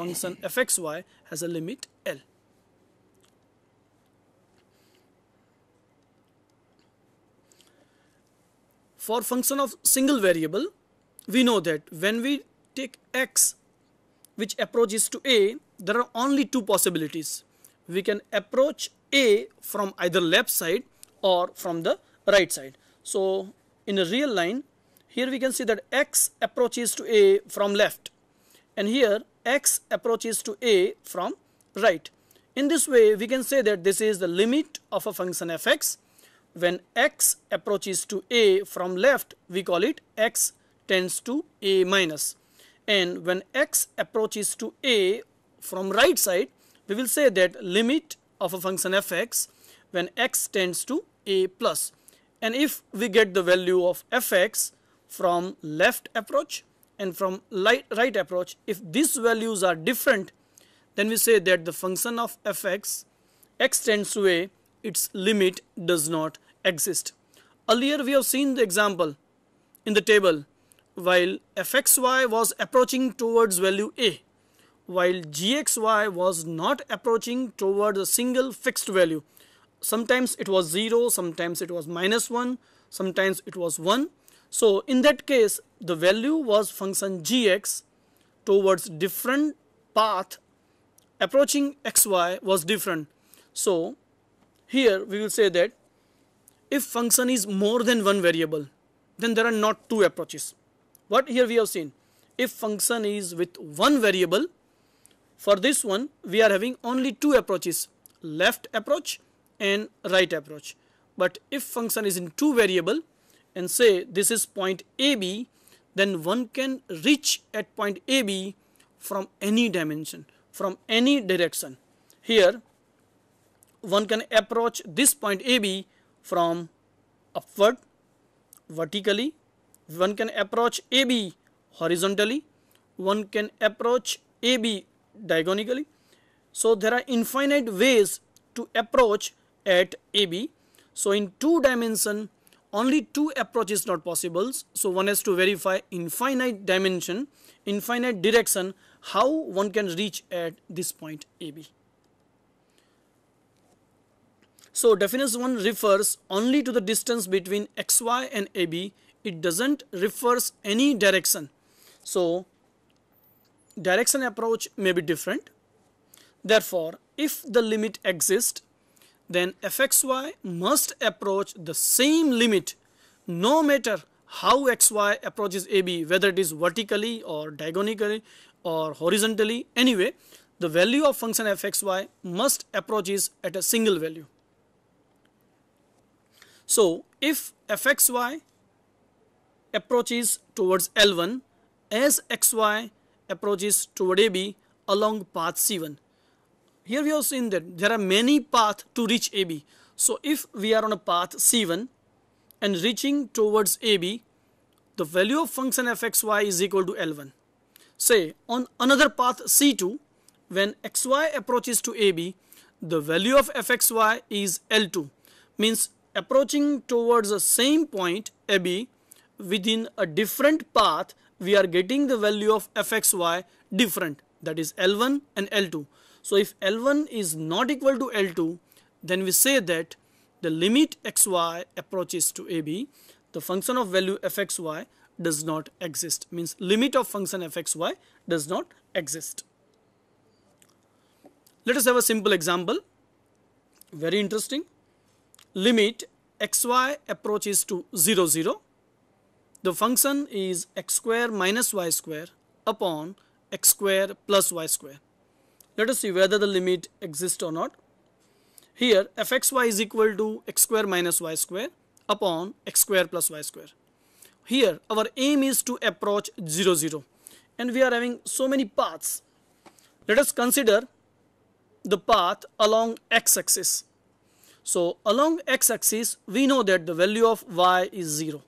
function fxy has a limit L. For function of single variable, we know that when we take x which approaches to a, there are only two possibilities. We can approach a from either left side or from the right side. So in a real line, here we can see that x approaches to a from left and here x approaches to a from right. In this way we can say that this is the limit of a function fx. When x approaches to a from left we call it x tends to a minus and when x approaches to a from right side we will say that limit of a function fx when x tends to a plus and if we get the value of fx from left approach and from right approach if these values are different then we say that the function of fx extends tends to a its limit does not exist. Earlier we have seen the example in the table while fxy was approaching towards value a while gxy was not approaching towards a single fixed value. Sometimes it was 0, sometimes it was minus 1, sometimes it was 1 so, in that case the value was function gx towards different path approaching xy was different. So, here we will say that if function is more than one variable then there are not two approaches. What here we have seen if function is with one variable for this one we are having only two approaches left approach and right approach. But if function is in two variable and say this is point AB then one can reach at point AB from any dimension from any direction. Here one can approach this point AB from upward vertically, one can approach AB horizontally, one can approach AB diagonally. So there are infinite ways to approach at AB. So in two dimension only two approaches not possible. So one has to verify infinite dimension, infinite direction, how one can reach at this point AB. So definition 1 refers only to the distance between xy and AB. It doesn't refers any direction. So direction approach may be different. Therefore, if the limit exists then fxy must approach the same limit no matter how xy approaches AB whether it is vertically or diagonally or horizontally anyway the value of function fxy must approaches at a single value. So if fxy approaches towards L1 as xy approaches toward AB along path C1 here we have seen that there are many paths to reach AB. So if we are on a path C1 and reaching towards AB, the value of function fxy is equal to L1. Say on another path C2, when xy approaches to AB, the value of fxy is L2, means approaching towards the same point AB within a different path, we are getting the value of fxy different, that is L1 and L2. So if L1 is not equal to L2 then we say that the limit xy approaches to AB the function of value fxy does not exist means limit of function fxy does not exist. Let us have a simple example very interesting limit xy approaches to 0 0 the function is x square minus y square upon x square plus y square let us see whether the limit exists or not. Here fxy is equal to x square minus y square upon x square plus y square. Here our aim is to approach 0 0 and we are having so many paths. Let us consider the path along x axis. So along x axis we know that the value of y is 0.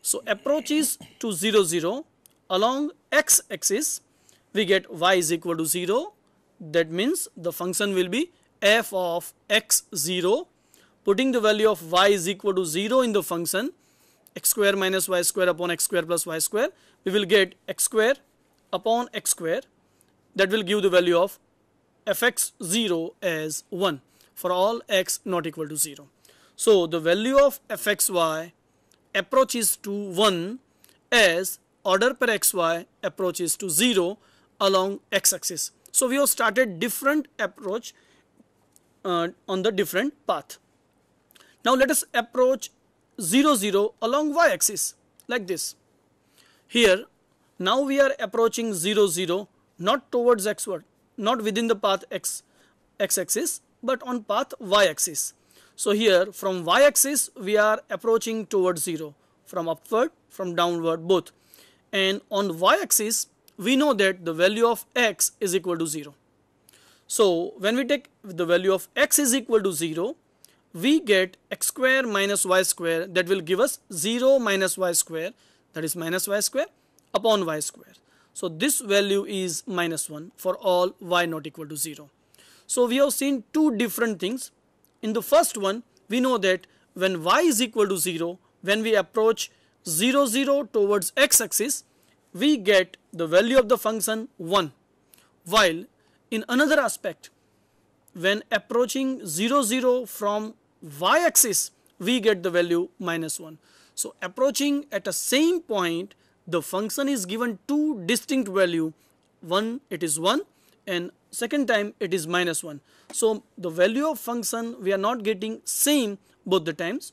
So approaches to 0 0 along x axis we get y is equal to 0 that means the function will be f of x 0 putting the value of y is equal to 0 in the function x square minus y square upon x square plus y square we will get x square upon x square that will give the value of fx 0 as 1 for all x not equal to 0. So the value of fxy approaches to 1 as order per xy approaches to 0 along x axis. So, we have started different approach uh, on the different path. Now, let us approach 0 0 along y axis like this. Here now we are approaching 0 0 not towards xward not within the path x x axis but on path y axis. So, here from y axis we are approaching towards 0 from upward from downward both and on y axis we know that the value of x is equal to 0. So when we take the value of x is equal to 0, we get x square minus y square that will give us 0 minus y square that is minus y square upon y square. So this value is minus 1 for all y not equal to 0. So we have seen two different things. In the first one, we know that when y is equal to 0, when we approach 0 0 towards x axis, we get the value of the function 1 while in another aspect when approaching 0 0 from y axis we get the value minus 1. So approaching at a same point the function is given two distinct value one it is 1 and second time it is minus 1. So the value of function we are not getting same both the times.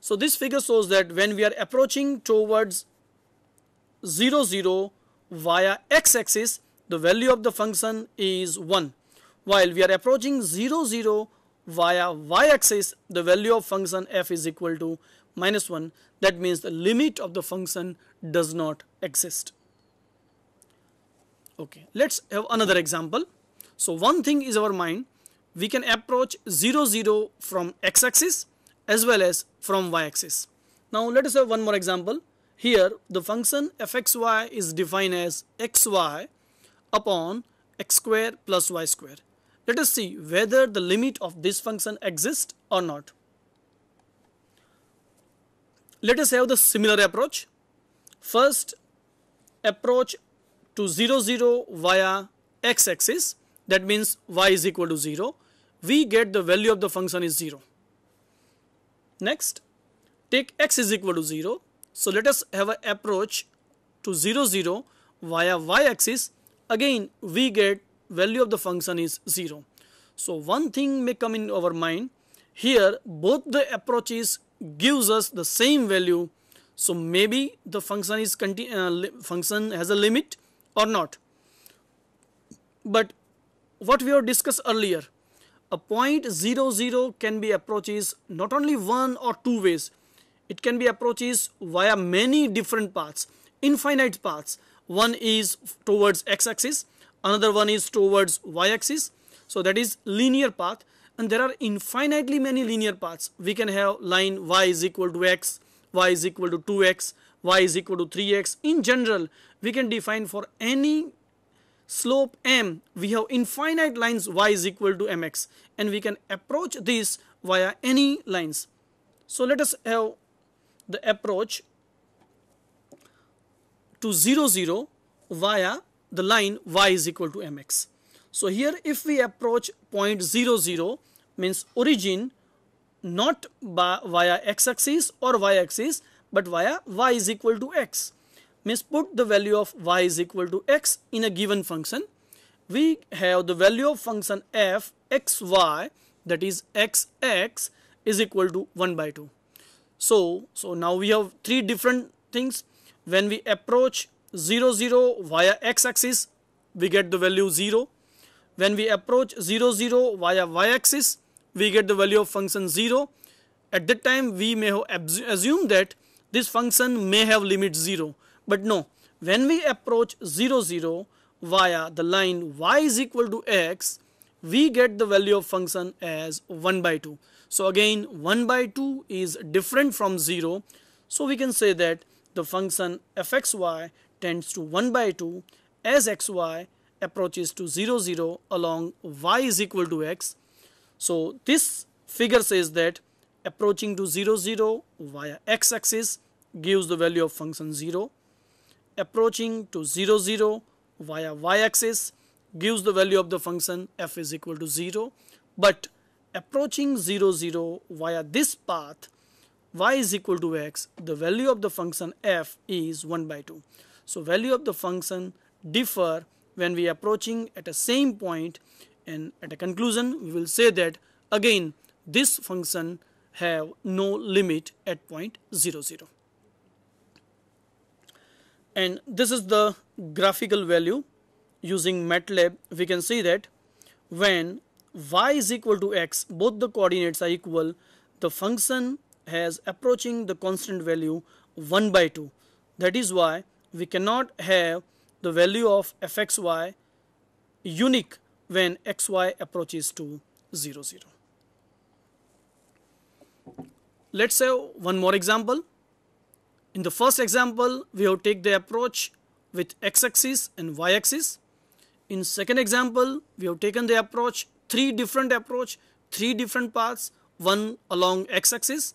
So this figure shows that when we are approaching towards 0 0 via x-axis the value of the function is 1 while we are approaching 0 0 via y-axis the value of function f is equal to minus 1 that means the limit of the function does not exist. Okay, let's have another example. So one thing is our mind we can approach 0 0 from x-axis as well as from y-axis. Now let us have one more example here the function fxy is defined as xy upon x square plus y square. Let us see whether the limit of this function exists or not. Let us have the similar approach. First approach to 0 0 via x axis that means y is equal to 0 we get the value of the function is 0. Next take x is equal to 0 so let us have an approach to 0 0 via y-axis again we get value of the function is 0. So one thing may come in our mind here both the approaches gives us the same value so maybe the function is uh, function has a limit or not but what we have discussed earlier a point 0 0 can be approaches not only one or two ways it can be approaches via many different paths, infinite paths. One is towards x-axis, another one is towards y-axis. So that is linear path and there are infinitely many linear paths. We can have line y is equal to x, y is equal to 2x, y is equal to 3x. In general, we can define for any slope m, we have infinite lines y is equal to mx and we can approach this via any lines. So let us have the approach to 0 0 via the line y is equal to mx. So here if we approach point 0 0 means origin not by, via x axis or y axis but via y is equal to x means put the value of y is equal to x in a given function we have the value of function f xy that is xx is equal to 1 by 2 so, so now we have three different things. When we approach 0, 0 via x-axis, we get the value 0. When we approach 0, 0 via y-axis, we get the value of function 0. At that time, we may assume that this function may have limit 0. But no, when we approach 0, 0 via the line y is equal to x, we get the value of function as 1 by 2. So again 1 by 2 is different from 0 so we can say that the function fxy tends to 1 by 2 as xy approaches to 0 0 along y is equal to x. So this figure says that approaching to 0 0 via x axis gives the value of function 0 approaching to 0 0 via y axis gives the value of the function f is equal to 0 but approaching 0 0 via this path y is equal to x the value of the function f is 1 by 2 so value of the function differ when we approaching at a same point and at a conclusion we will say that again this function have no limit at point 0 0 and this is the graphical value using MATLAB we can see that when y is equal to x both the coordinates are equal the function has approaching the constant value 1 by 2 that is why we cannot have the value of fxy unique when xy approaches to 0 0 let's have one more example in the first example we have take the approach with x axis and y axis in second example, we have taken the approach, three different approach, three different paths, one along x-axis,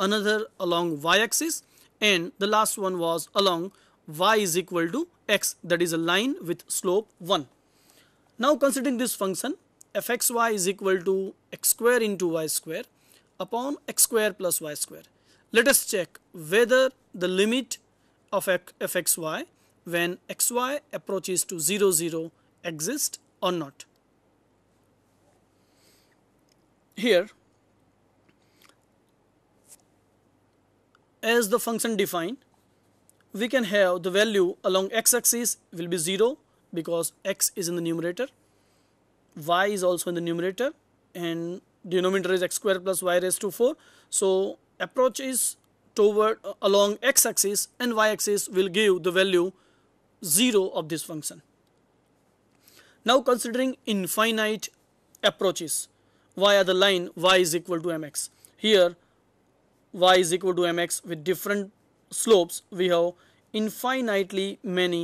another along y-axis and the last one was along y is equal to x that is a line with slope 1. Now considering this function fxy is equal to x square into y square upon x square plus y square. Let us check whether the limit of fxy when xy approaches to 0 0 exist or not. Here, as the function defined, we can have the value along x-axis will be 0 because x is in the numerator, y is also in the numerator and denominator is x square plus y raised to 4. So approach is toward uh, along x-axis and y-axis will give the value 0 of this function. Now considering infinite approaches via the line y is equal to mx. Here y is equal to mx with different slopes we have infinitely many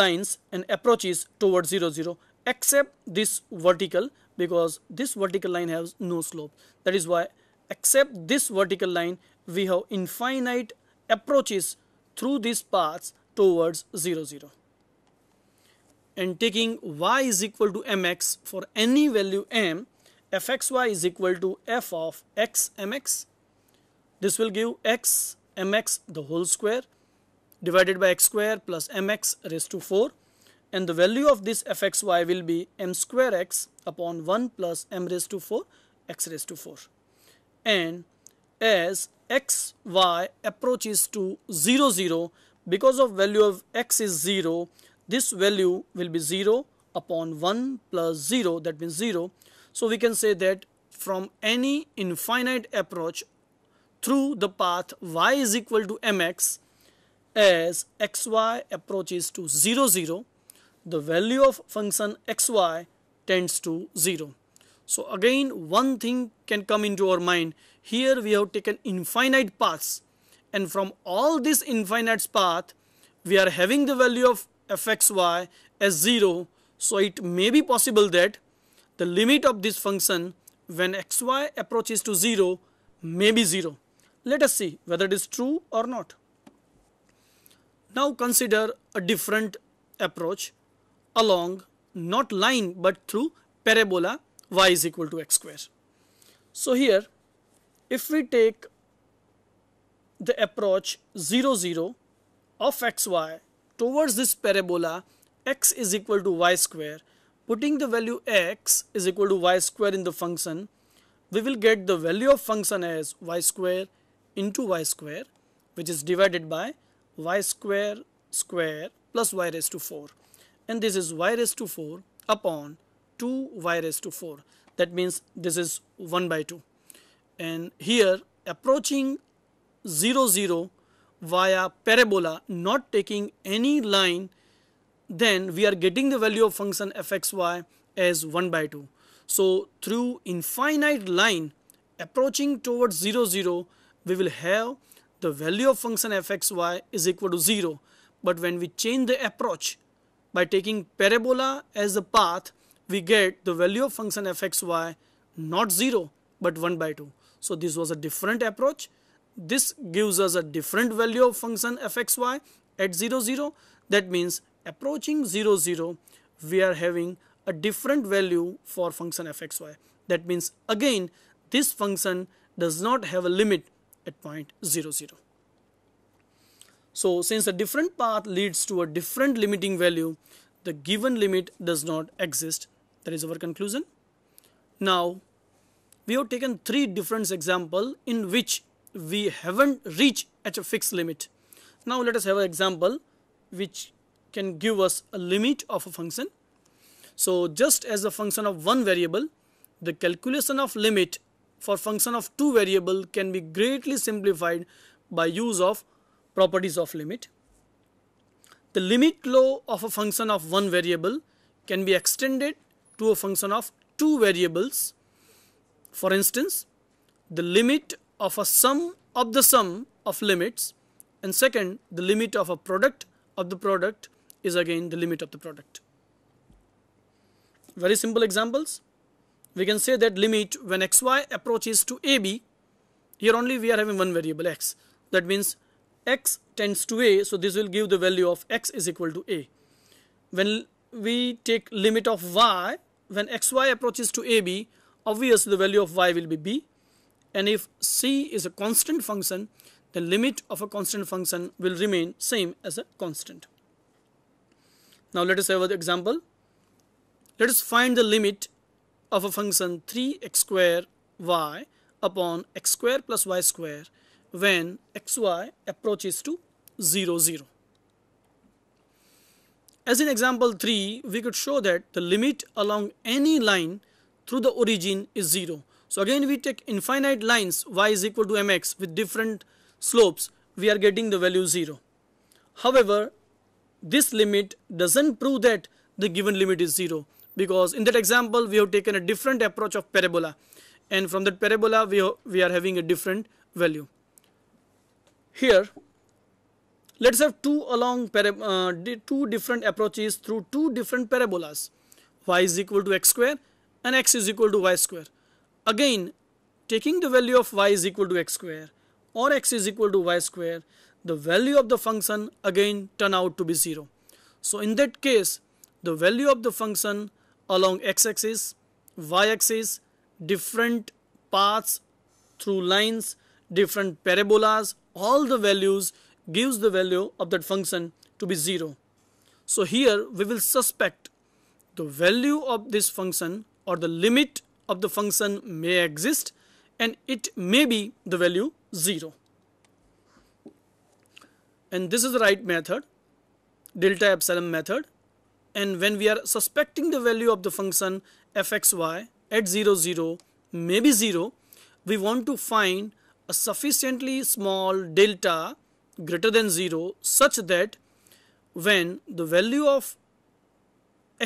lines and approaches towards 0 0 except this vertical because this vertical line has no slope that is why except this vertical line we have infinite approaches through these paths towards 0 0 and taking y is equal to mx for any value m fxy is equal to f of x mx this will give x mx the whole square divided by x square plus mx raised to 4 and the value of this fxy will be m square x upon 1 plus m raised to 4 x raised to 4 and as xy approaches to 0 0 because of value of x is 0 this value will be 0 upon 1 plus 0 that means 0 so we can say that from any infinite approach through the path y is equal to mx as xy approaches to 0 0 the value of function xy tends to 0 so again one thing can come into our mind here we have taken infinite paths and from all this infinite path we are having the value of fxy as 0 so it may be possible that the limit of this function when xy approaches to 0 may be 0 let us see whether it is true or not now consider a different approach along not line but through parabola y is equal to x square so here if we take the approach 0 0 of xy towards this parabola x is equal to y square putting the value x is equal to y square in the function we will get the value of function as y square into y square which is divided by y square square plus y raised to 4 and this is y raised to 4 upon 2 y raised to 4 that means this is 1 by 2 and here approaching 0 0 via parabola not taking any line then we are getting the value of function fxy as 1 by 2. So through infinite line approaching towards 0 0 we will have the value of function fxy is equal to 0 but when we change the approach by taking parabola as the path we get the value of function fxy not 0 but 1 by 2. So this was a different approach this gives us a different value of function fxy at 0 0 that means approaching 0 0 we are having a different value for function fxy that means again this function does not have a limit at point 0 0 so since a different path leads to a different limiting value the given limit does not exist that is our conclusion now we have taken three different examples in which we haven't reached at a fixed limit. Now let us have an example which can give us a limit of a function. So just as a function of one variable, the calculation of limit for function of two variable can be greatly simplified by use of properties of limit. The limit law of a function of one variable can be extended to a function of two variables. For instance, the limit of a sum of the sum of limits and second the limit of a product of the product is again the limit of the product. Very simple examples. We can say that limit when xy approaches to AB, here only we are having one variable x. That means x tends to a, so this will give the value of x is equal to a. When we take limit of y, when xy approaches to AB, obviously the value of y will be b and if c is a constant function the limit of a constant function will remain same as a constant. Now let us have an example. Let us find the limit of a function 3x square y upon x square plus y square when xy approaches to 0 0. As in example 3 we could show that the limit along any line through the origin is 0 so again we take infinite lines y is equal to mx with different slopes we are getting the value 0. However this limit doesn't prove that the given limit is 0 because in that example we have taken a different approach of parabola and from that parabola we, we are having a different value. Here let's have two along uh, two different approaches through two different parabolas y is equal to x square and x is equal to y square Again, taking the value of y is equal to x square or x is equal to y square, the value of the function again turn out to be 0. So in that case, the value of the function along x-axis, y-axis, different paths through lines, different parabolas, all the values gives the value of that function to be 0. So here we will suspect the value of this function or the limit of the function may exist and it may be the value 0 and this is the right method delta epsilon method and when we are suspecting the value of the function fxy at 0 0 maybe 0 we want to find a sufficiently small delta greater than 0 such that when the value of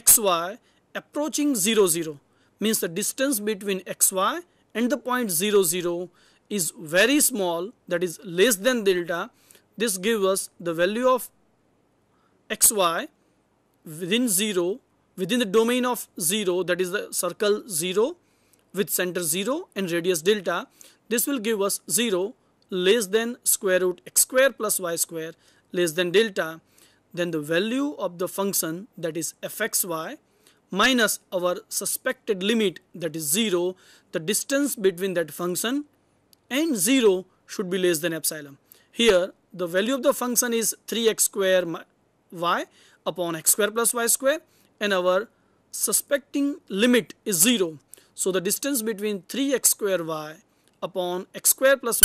xy approaching 0 0 means the distance between xy and the point 0 0 is very small that is less than delta this gives us the value of xy within 0 within the domain of 0 that is the circle 0 with center 0 and radius delta this will give us 0 less than square root x square plus y square less than delta then the value of the function that is fxy minus our suspected limit that is 0 the distance between that function and 0 should be less than epsilon. Here the value of the function is 3x square y upon x square plus y square and our suspecting limit is 0. So the distance between 3x square y upon x square plus